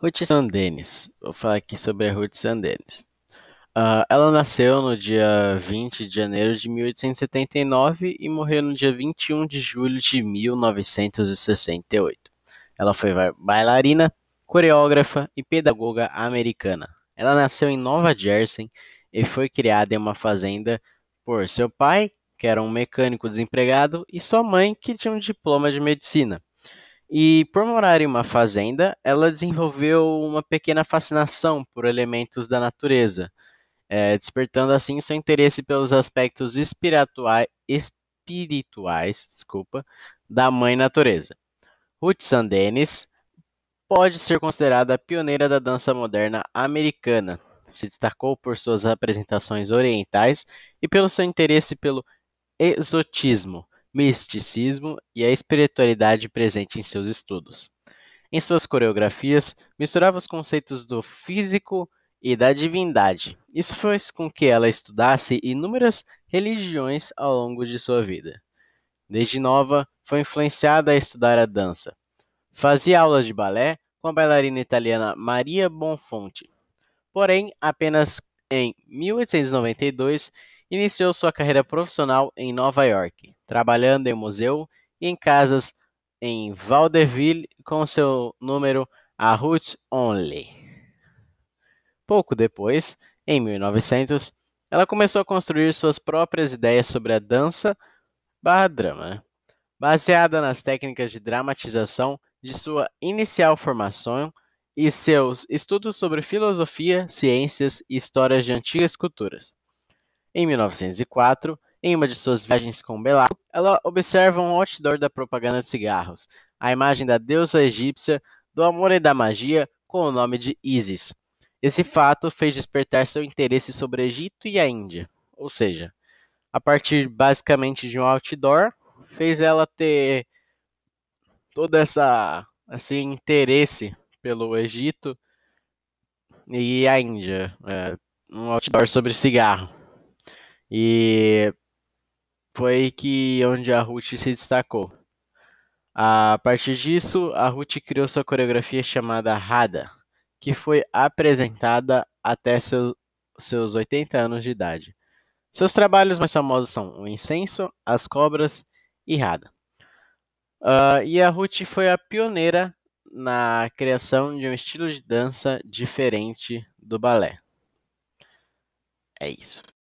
Ruth Sandenes. Vou falar aqui sobre a Ruth Sandenes. Uh, ah, ela nasceu no dia 20 de janeiro de 1879 e morreu no dia 21 de julho de 1968. Ela foi bailarina, coreógrafa e pedagoga americana. Ela nasceu em Nova Jersey e foi criada em uma fazenda por seu pai, que era um mecânico desempregado, e sua mãe, que tinha um diploma de medicina. E por morar em uma fazenda, ela desenvolveu uma pequena fascinação por elementos da natureza, é, despertando assim seu interesse pelos aspectos espirituais, espirituais desculpa, da mãe natureza. Ruth Sandenes pode ser considerada a pioneira da dança moderna americana. Se destacou por suas apresentações orientais e pelo seu interesse pelo exotismo, misticismo e a espiritualidade presente em seus estudos. Em suas coreografias, misturava os conceitos do físico e da divindade. Isso fez com que ela estudasse inúmeras religiões ao longo de sua vida. Desde nova, foi influenciada a estudar a dança. Fazia aulas de balé com a bailarina italiana Maria Bonfonte. Porém, apenas em 1892 Iniciou sua carreira profissional em Nova York, trabalhando em museu e em casas em Vaudeville com seu número A Ruth Only. Pouco depois, em 1900, ela começou a construir suas próprias ideias sobre a dança barra drama, baseada nas técnicas de dramatização de sua inicial formação e seus estudos sobre filosofia, ciências e histórias de antigas culturas. Em 1904, em uma de suas viagens com Belato, ela observa um outdoor da propaganda de cigarros, a imagem da deusa egípcia do amor e da magia com o nome de Isis. Esse fato fez despertar seu interesse sobre Egito e a Índia, ou seja, a partir basicamente de um outdoor, fez ela ter todo essa assim interesse pelo Egito e a Índia, é, um outdoor sobre cigarro. E foi que onde a Ruth se destacou. A partir disso, a Ruth criou sua coreografia chamada Rada, que foi apresentada até seu, seus 80 anos de idade. Seus trabalhos mais famosos são o incenso, as cobras e Rada. Uh, ah, e a Ruth foi a pioneira na criação de um estilo de dança diferente do balé. É isso.